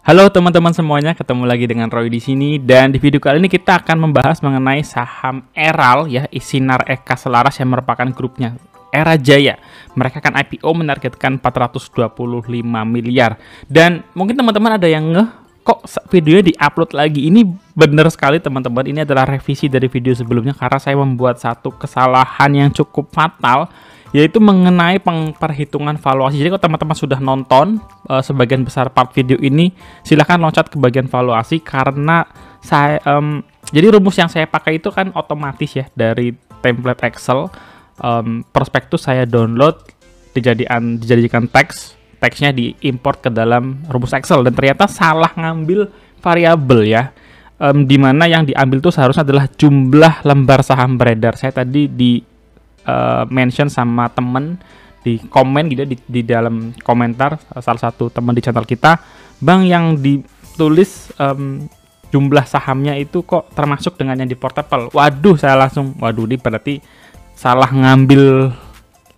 Halo teman-teman semuanya, ketemu lagi dengan Roy di sini dan di video kali ini kita akan membahas mengenai saham Eral ya, Isinar Eka Selaras yang merupakan grupnya Era Jaya. Mereka akan IPO menargetkan 425 miliar. Dan mungkin teman-teman ada yang ngeh kok videonya diupload lagi. Ini benar sekali teman-teman. Ini adalah revisi dari video sebelumnya karena saya membuat satu kesalahan yang cukup fatal yaitu mengenai perhitungan valuasi. Jadi kalau teman-teman sudah nonton e, sebagian besar part video ini, silahkan loncat ke bagian valuasi karena saya um, jadi rumus yang saya pakai itu kan otomatis ya dari template Excel um, prospektus saya download dijadikan dijadikan teks teksnya diimport ke dalam rumus Excel dan ternyata salah ngambil variabel ya um, dimana yang diambil itu seharusnya adalah jumlah lembar saham beredar saya tadi di Eh, mention sama temen di komen gitu ya, di, di dalam komentar eh, salah satu teman di channel kita bang yang ditulis um, jumlah sahamnya itu kok termasuk dengan yang di portable waduh saya langsung waduh ini berarti salah ngambil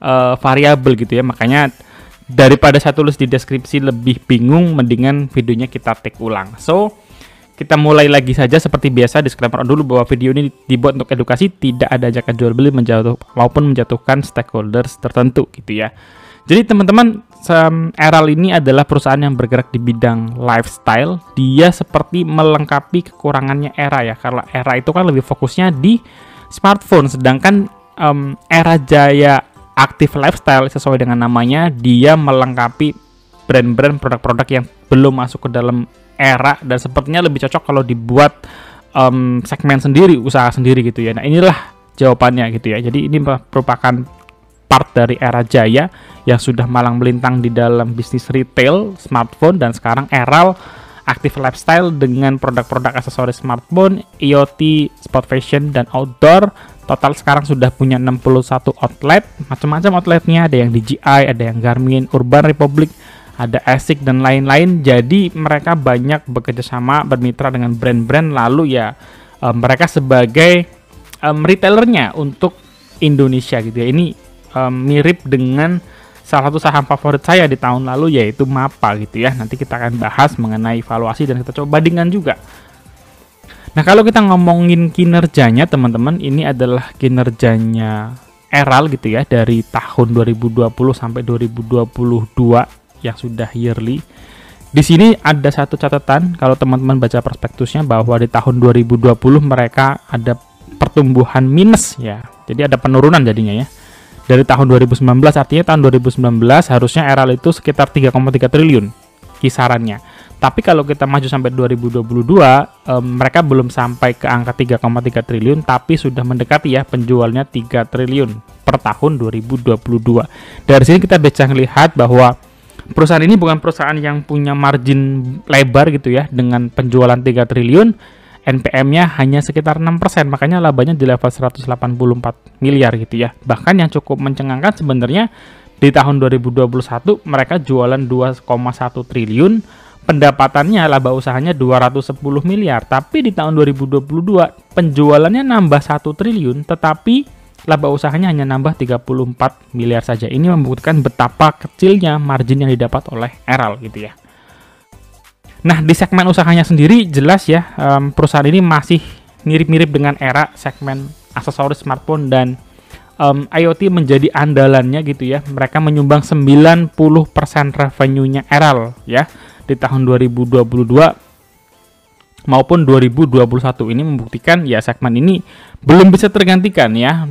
uh, variabel gitu ya makanya daripada saya tulis di deskripsi lebih bingung mendingan videonya kita take ulang so kita mulai lagi saja seperti biasa disclaimer dulu bahwa video ini dibuat untuk edukasi, tidak ada ajakan jual beli menjatuh maupun menjatuhkan stakeholders tertentu gitu ya. Jadi teman-teman, Eral ini adalah perusahaan yang bergerak di bidang lifestyle. Dia seperti melengkapi kekurangannya Era ya. Karena Era itu kan lebih fokusnya di smartphone, sedangkan um, Era Jaya Active Lifestyle sesuai dengan namanya, dia melengkapi brand-brand produk-produk yang belum masuk ke dalam era dan sepertinya lebih cocok kalau dibuat um, segmen sendiri, usaha sendiri gitu ya. Nah, inilah jawabannya gitu ya. Jadi ini merupakan part dari era jaya yang sudah malang melintang di dalam bisnis retail, smartphone dan sekarang era aktif lifestyle dengan produk-produk aksesoris smartphone, IoT, e sport fashion dan outdoor. Total sekarang sudah punya 61 outlet, macam-macam outletnya, ada yang DJI, ada yang Garmin, Urban Republic, ada ASIC dan lain-lain. Jadi mereka banyak bekerja sama bermitra dengan brand-brand lalu ya um, mereka sebagai um, retailernya untuk Indonesia gitu ya. Ini um, mirip dengan salah satu saham favorit saya di tahun lalu yaitu MAPA gitu ya. Nanti kita akan bahas mengenai valuasi dan kita coba bandingkan juga. Nah, kalau kita ngomongin kinerjanya teman-teman, ini adalah kinerjanya Eral gitu ya dari tahun 2020 sampai 2022 yang sudah yearly. Di sini ada satu catatan kalau teman-teman baca prospektusnya bahwa di tahun 2020 mereka ada pertumbuhan minus ya. Jadi ada penurunan jadinya ya. Dari tahun 2019 artinya tahun 2019 harusnya RL itu sekitar 3,3 triliun kisarannya. Tapi kalau kita maju sampai 2022, um, mereka belum sampai ke angka 3,3 triliun, tapi sudah mendekati ya penjualnya 3 triliun per tahun 2022. Dari sini kita bisa melihat bahwa perusahaan ini bukan perusahaan yang punya margin lebar gitu ya dengan penjualan 3 triliun NPM-nya hanya sekitar 6%, makanya labanya di level 184 miliar gitu ya. Bahkan yang cukup mencengangkan sebenarnya di tahun 2021 mereka jualan 2,1 triliun, pendapatannya laba usahanya 210 miliar, tapi di tahun 2022 penjualannya nambah 1 triliun, tetapi laba usahanya hanya nambah 34 miliar saja. Ini membuktikan betapa kecilnya margin yang didapat oleh Eral gitu ya. Nah, di segmen usahanya sendiri jelas ya, um, perusahaan ini masih mirip-mirip dengan era segmen aksesoris smartphone dan um, IoT menjadi andalannya gitu ya. Mereka menyumbang 90% revenue-nya Eral ya di tahun 2022 maupun 2021 ini membuktikan ya segmen ini belum bisa tergantikan ya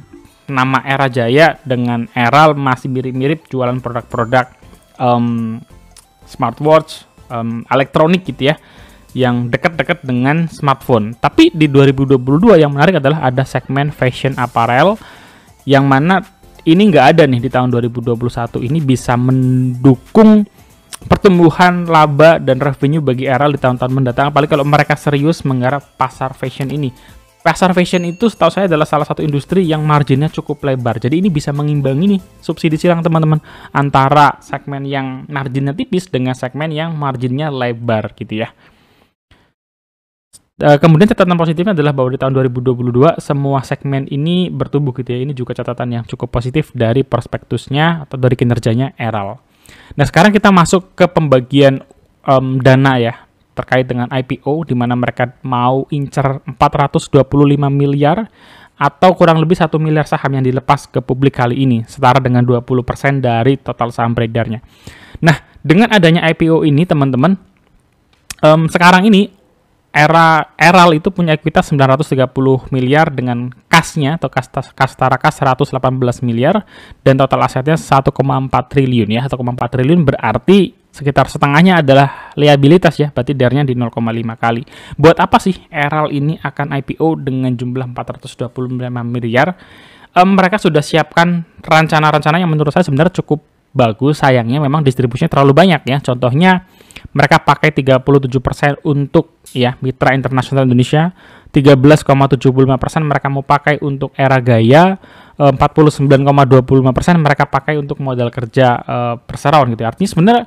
nama Era Jaya dengan Era masih mirip-mirip jualan produk-produk um, smartwatch, um, elektronik gitu ya, yang dekat-dekat dengan smartphone. Tapi di 2022 yang menarik adalah ada segmen fashion apparel yang mana ini nggak ada nih di tahun 2021 ini bisa mendukung pertumbuhan laba dan revenue bagi Era di tahun-tahun mendatang apalagi kalau mereka serius menggarap pasar fashion ini pasar itu setahu saya adalah salah satu industri yang marginnya cukup lebar. Jadi ini bisa mengimbangi nih subsidi silang teman-teman antara segmen yang marginnya tipis dengan segmen yang marginnya lebar gitu ya. Eh, kemudian catatan positifnya adalah bahwa di tahun 2022 semua segmen ini bertumbuh gitu ya. Ini juga catatan yang cukup positif dari perspektusnya atau dari kinerjanya Eral. Nah sekarang kita masuk ke pembagian um, dana ya terkait dengan IPO di mana mereka mau incer 425 miliar atau kurang lebih satu miliar saham yang dilepas ke publik kali ini, setara dengan 20% dari total saham beredarnya. Nah, dengan adanya IPO ini, teman-teman, um, sekarang ini era Eral itu punya ekuitas 930 miliar dengan kasnya atau kas, kas kas 118 miliar dan total asetnya 1,4 triliun ya 1,4 triliun berarti sekitar setengahnya adalah liabilitas ya, berarti dare-nya di 0,5 kali. Buat apa sih Eral ini akan IPO dengan jumlah 425 miliar? Um, mereka sudah siapkan rencana-rencana yang menurut saya sebenarnya cukup bagus. Sayangnya memang distribusinya terlalu banyak ya. Contohnya mereka pakai 37% untuk ya mitra internasional Indonesia, 13,75% mereka mau pakai untuk era gaya, 49,25% eh, mereka pakai untuk modal kerja uh, perseroan gitu. Artinya sebenarnya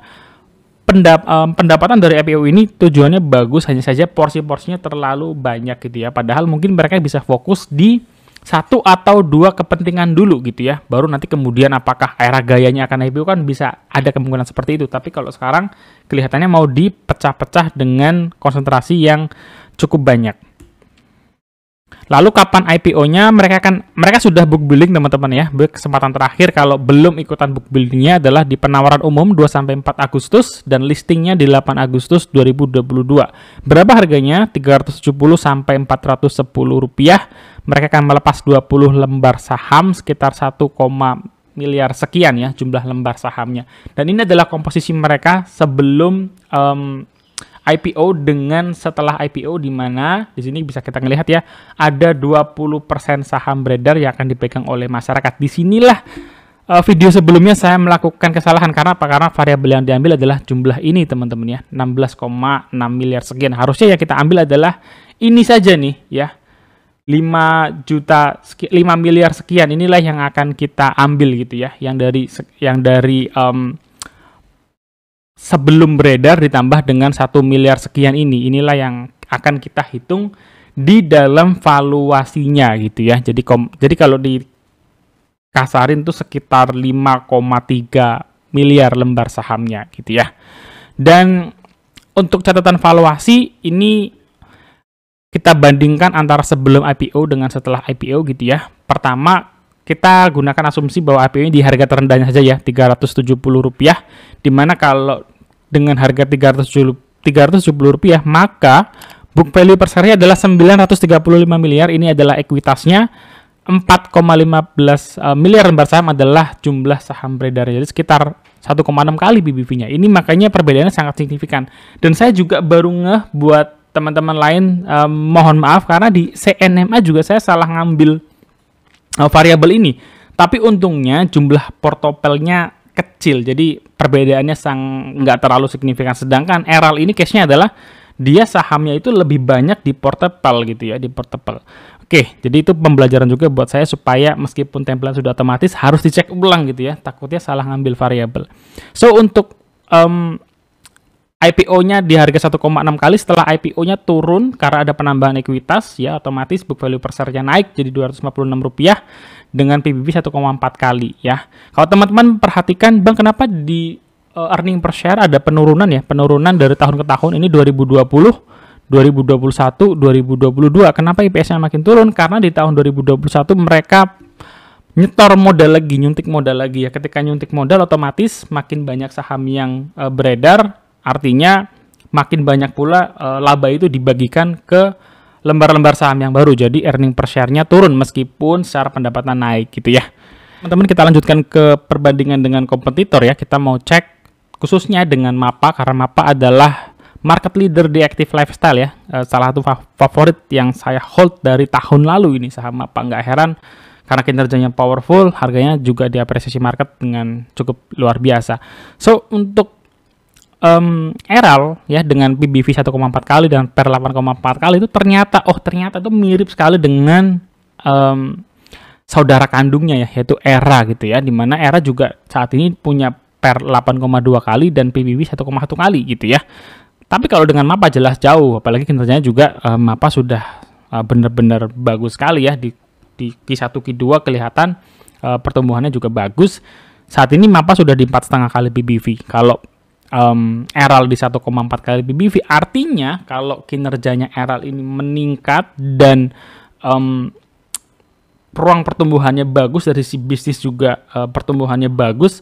pendap um, pendapatan dari IPO ini tujuannya bagus hanya saja porsi-porsinya terlalu banyak gitu ya. Padahal mungkin mereka bisa fokus di satu atau dua kepentingan dulu gitu ya. Baru nanti kemudian apakah era gayanya akan IPO kan bisa ada kemungkinan seperti itu. Tapi kalau sekarang kelihatannya mau dipecah-pecah dengan konsentrasi yang cukup banyak. Lalu kapan IPO-nya? Mereka kan mereka sudah book building teman-teman ya. Kesempatan terakhir kalau belum ikutan book building-nya adalah di penawaran umum 2 sampai 4 Agustus dan listingnya di 8 Agustus 2022. Berapa harganya? 370 sampai 410 rupiah. Mereka akan melepas 20 lembar saham sekitar 1, miliar sekian ya jumlah lembar sahamnya. Dan ini adalah komposisi mereka sebelum um, IPO dengan setelah IPO di mana di sini bisa kita melihat ya ada 20% saham beredar yang akan dipegang oleh masyarakat. Di sinilah uh, video sebelumnya saya melakukan kesalahan karena apa? Karena variabel yang diambil adalah jumlah ini teman-teman ya, 16,6 miliar sekian. Harusnya yang kita ambil adalah ini saja nih ya. 5 juta 5 miliar sekian inilah yang akan kita ambil gitu ya yang dari yang dari um, sebelum beredar ditambah dengan satu miliar sekian ini. Inilah yang akan kita hitung di dalam valuasinya gitu ya. Jadi kom, jadi kalau di kasarin tuh sekitar 5,3 miliar lembar sahamnya gitu ya. Dan untuk catatan valuasi ini kita bandingkan antara sebelum IPO dengan setelah IPO gitu ya. Pertama kita gunakan asumsi bahwa IPO ini di harga terendahnya saja ya Rp370 dimana kalau dengan harga 370 Rp370 maka book value per share adalah 935 miliar ini adalah ekuitasnya 4,15 eh, miliar lembar saham adalah jumlah saham beredar jadi sekitar 1,6 kali BBV-nya ini makanya perbedaannya sangat signifikan dan saya juga baru ngeh buat teman-teman lain um, mohon maaf karena di CNMA juga saya salah ngambil uh, variabel ini. Tapi untungnya jumlah portopelnya kecil, jadi perbedaannya sang nggak terlalu signifikan. Sedangkan Eral ini case-nya adalah dia sahamnya itu lebih banyak di portopel, gitu ya, di portopel. Oke, jadi itu pembelajaran juga buat saya supaya meskipun template sudah otomatis harus dicek ulang gitu ya, takutnya salah ngambil variabel. So untuk um, IPO-nya di harga 1,6 kali setelah IPO-nya turun karena ada penambahan ekuitas ya otomatis book value per share-nya naik jadi Rp256 dengan PBB 1,4 kali ya. Kalau teman-teman perhatikan Bang kenapa di uh, earning per share ada penurunan ya, penurunan dari tahun ke tahun ini 2020 2021, 2022. Kenapa IPS-nya makin turun? Karena di tahun 2021 mereka nyetor modal lagi, nyuntik modal lagi ya. Ketika nyuntik modal otomatis makin banyak saham yang uh, beredar Artinya makin banyak pula e, laba itu dibagikan ke lembar-lembar saham yang baru. Jadi earning per share-nya turun meskipun secara pendapatan naik gitu ya. Teman-teman kita lanjutkan ke perbandingan dengan kompetitor ya. Kita mau cek khususnya dengan MAPA karena MAPA adalah market leader di active lifestyle ya. Eh, salah satu favorit yang saya hold dari tahun lalu ini saham MAPA. Nggak heran karena kinerjanya powerful, harganya juga diapresiasi market dengan cukup luar biasa. So, untuk um, Eral ya dengan PBV 1,4 kali dan per 8,4 kali itu ternyata oh ternyata itu mirip sekali dengan um, saudara kandungnya ya yaitu Era gitu ya dimana Era juga saat ini punya per 8,2 kali dan PBV 1,1 kali gitu ya tapi kalau dengan mapa jelas jauh apalagi kinerjanya juga um, mapa sudah eh, benar-benar bagus sekali ya di di Q1 Q2 kelihatan uh, pertumbuhannya juga bagus saat ini mapa sudah di empat setengah kali PBV kalau um, Eral di 1,4 kali PBV. Artinya kalau kinerjanya Eral ini meningkat dan um, ruang pertumbuhannya bagus dari si bisnis juga uh, pertumbuhannya bagus,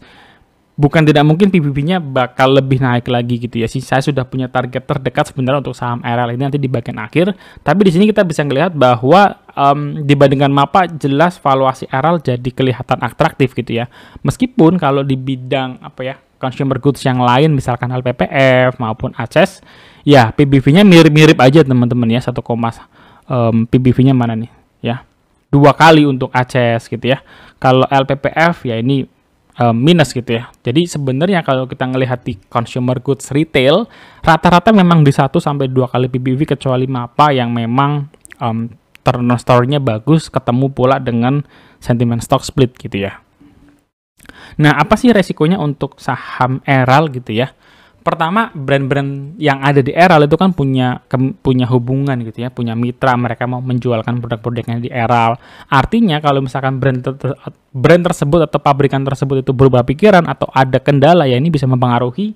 bukan tidak mungkin PBB-nya bakal lebih naik lagi gitu ya. Sih saya sudah punya target terdekat sebenarnya untuk saham RL ini nanti di bagian akhir. Tapi di sini kita bisa melihat bahwa um, dibandingkan MAPA jelas valuasi RL jadi kelihatan atraktif gitu ya. Meskipun kalau di bidang apa ya consumer goods yang lain misalkan LPPF maupun ACES ya PBV-nya mirip-mirip aja teman-teman ya 1, um, PBV-nya mana nih ya dua kali untuk ACES gitu ya kalau LPPF ya ini um, minus gitu ya jadi sebenarnya kalau kita ngelihat di consumer goods retail rata-rata memang di 1 sampai dua kali PBV kecuali MAPA yang memang um, turnover story-nya bagus ketemu pula dengan sentimen stock split gitu ya Nah, apa sih resikonya untuk saham Eral gitu ya? Pertama, brand-brand yang ada di Eral itu kan punya punya hubungan gitu ya, punya mitra, mereka mau menjualkan produk-produknya di Eral. Artinya kalau misalkan brand ter, brand tersebut atau pabrikan tersebut itu berubah pikiran atau ada kendala ya ini bisa mempengaruhi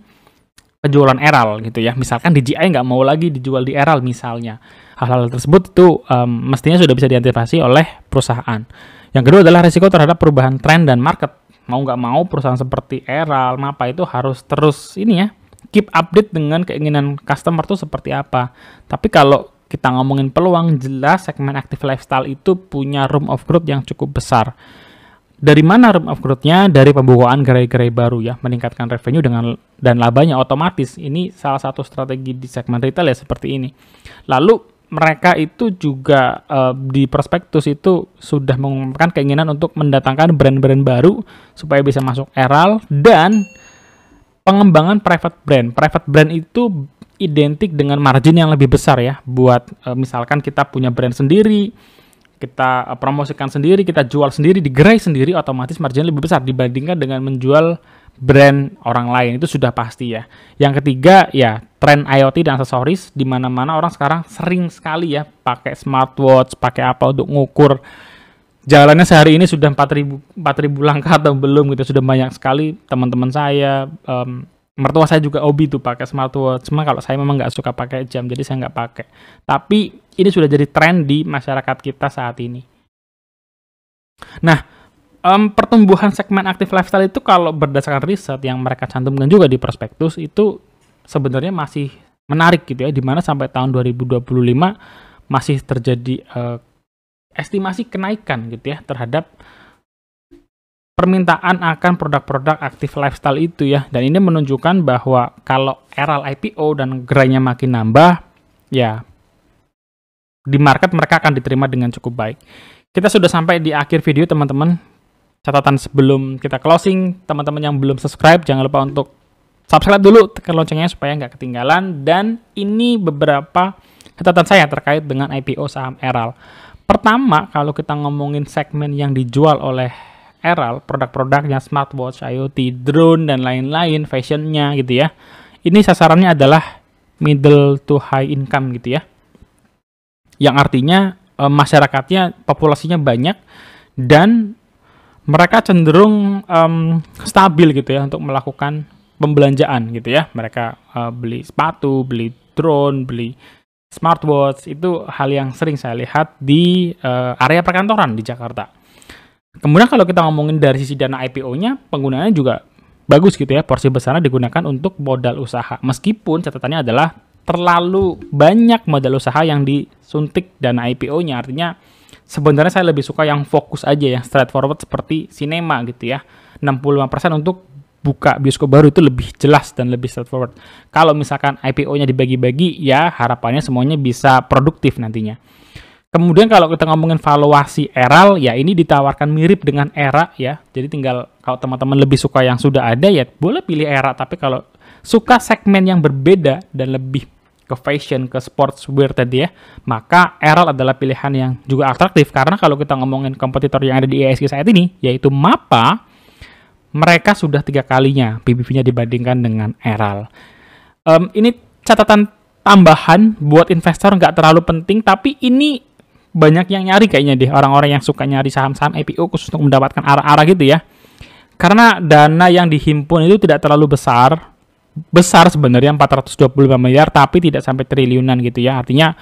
penjualan Eral gitu ya. Misalkan DJI nggak mau lagi dijual di Eral misalnya. Hal-hal tersebut itu um, mestinya sudah bisa diantisipasi oleh perusahaan. Yang kedua adalah risiko terhadap perubahan tren dan market mau nggak mau perusahaan seperti Eral, Mapa itu harus terus ini ya keep update dengan keinginan customer tuh seperti apa. Tapi kalau kita ngomongin peluang, jelas segmen active lifestyle itu punya room of growth yang cukup besar. Dari mana room of growth-nya? Dari pembukaan gerai-gerai baru ya, meningkatkan revenue dengan dan labanya otomatis. Ini salah satu strategi di segmen retail ya seperti ini. Lalu mereka itu juga uh, di prospektus itu sudah mengumumkan keinginan untuk mendatangkan brand-brand baru supaya bisa masuk eral dan pengembangan private brand. Private brand itu identik dengan margin yang lebih besar ya buat uh, misalkan kita punya brand sendiri, kita eh, promosikan sendiri, kita jual sendiri, digerai sendiri otomatis margin lebih besar dibandingkan dengan menjual brand orang lain itu sudah pasti ya. Yang ketiga ya tren IoT dan aksesoris di mana-mana orang sekarang sering sekali ya pakai smartwatch, pakai apa untuk ngukur jalannya sehari ini sudah 4000 4000 langkah atau belum gitu sudah banyak sekali teman-teman saya um, mertua saya juga hobi tuh pakai smartwatch cuma kalau saya memang nggak suka pakai jam jadi saya nggak pakai tapi ini sudah jadi tren di masyarakat kita saat ini nah um, pertumbuhan segmen aktif lifestyle itu kalau berdasarkan riset yang mereka cantumkan juga di prospektus itu sebenarnya masih menarik gitu ya dimana sampai tahun 2025 masih terjadi uh, estimasi kenaikan gitu ya terhadap permintaan akan produk-produk aktif lifestyle itu ya dan ini menunjukkan bahwa kalau era IPO dan gerainya makin nambah ya di market mereka akan diterima dengan cukup baik kita sudah sampai di akhir video teman-teman catatan sebelum kita closing, teman-teman yang belum subscribe jangan lupa untuk subscribe dulu, tekan loncengnya supaya nggak ketinggalan. Dan ini beberapa catatan saya terkait dengan IPO saham Eral. Pertama, kalau kita ngomongin segmen yang dijual oleh Eral, produk-produknya smartwatch, IoT, drone, dan lain-lain, fashionnya gitu ya. Ini sasarannya adalah middle to high income gitu ya. Yang artinya eh, masyarakatnya, populasinya banyak, dan mereka cenderung um, stabil gitu ya untuk melakukan pembelanjaan gitu ya. Mereka uh, beli sepatu, beli drone, beli smartwatch itu hal yang sering saya lihat di uh, area perkantoran di Jakarta. Kemudian kalau kita ngomongin dari sisi dana IPO-nya, penggunaannya juga bagus gitu ya. Porsi besarnya digunakan untuk modal usaha. Meskipun catatannya adalah terlalu banyak modal usaha yang disuntik dana IPO-nya. Artinya sebenarnya saya lebih suka yang fokus aja yang forward seperti sinema gitu ya. 65% untuk buka bioskop baru itu lebih jelas dan lebih straightforward. Kalau misalkan IPO-nya dibagi-bagi, ya harapannya semuanya bisa produktif nantinya. Kemudian kalau kita ngomongin valuasi eral, ya ini ditawarkan mirip dengan era ya. Jadi tinggal kalau teman-teman lebih suka yang sudah ada ya boleh pilih era. Tapi kalau suka segmen yang berbeda dan lebih ke fashion, ke sportswear tadi ya, maka Errol adalah pilihan yang juga atraktif karena kalau kita ngomongin kompetitor yang ada di ESG saat ini, yaitu MAPA, mereka sudah tiga kalinya PBV-nya dibandingkan dengan Errol. Um, ini catatan tambahan buat investor nggak terlalu penting, tapi ini banyak yang nyari kayaknya deh orang-orang yang suka nyari saham-saham IPO khusus untuk mendapatkan arah-arah gitu ya. Karena dana yang dihimpun itu tidak terlalu besar, besar sebenarnya 425 miliar tapi tidak sampai triliunan gitu ya. Artinya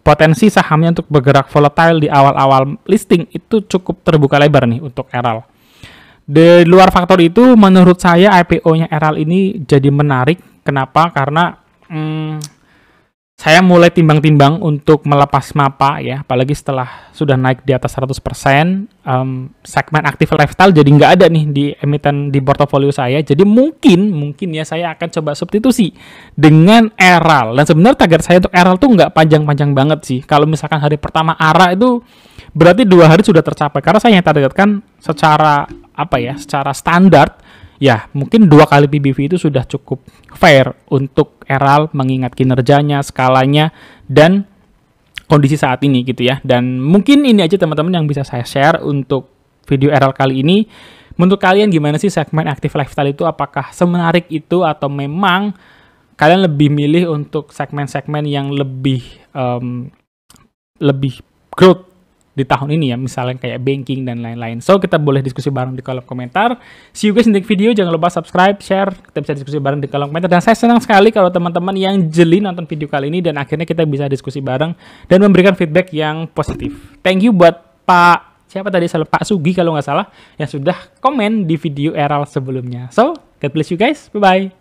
potensi sahamnya untuk bergerak volatile di awal-awal listing itu cukup terbuka lebar nih untuk Eral. Di luar faktor itu menurut saya IPO-nya Eral ini jadi menarik. Kenapa? Karena hmm, saya mulai timbang-timbang untuk melepas mapa ya, apalagi setelah sudah naik di atas 100%, um, segmen aktif lifestyle jadi nggak ada nih di emiten di portofolio saya. Jadi mungkin, mungkin ya saya akan coba substitusi dengan Eral. Dan sebenarnya target saya untuk Eral tuh nggak panjang-panjang banget sih. Kalau misalkan hari pertama ARA itu berarti dua hari sudah tercapai. Karena saya yang targetkan secara apa ya, secara standar ya mungkin dua kali PBV itu sudah cukup fair untuk Eral mengingat kinerjanya, skalanya, dan kondisi saat ini gitu ya. Dan mungkin ini aja teman-teman yang bisa saya share untuk video Eral kali ini. Menurut kalian gimana sih segmen aktif lifestyle itu? Apakah semenarik itu atau memang kalian lebih milih untuk segmen-segmen yang lebih um, lebih growth di tahun ini ya, misalnya kayak banking dan lain-lain. So, kita boleh diskusi bareng di kolom komentar. See you guys in the video, jangan lupa subscribe, share, kita bisa diskusi bareng di kolom komentar. Dan saya senang sekali kalau teman-teman yang jeli nonton video kali ini dan akhirnya kita bisa diskusi bareng dan memberikan feedback yang positif. Thank you buat Pak, siapa tadi? Salah Pak Sugi kalau nggak salah, yang sudah komen di video Eral sebelumnya. So, God bless you guys, bye-bye.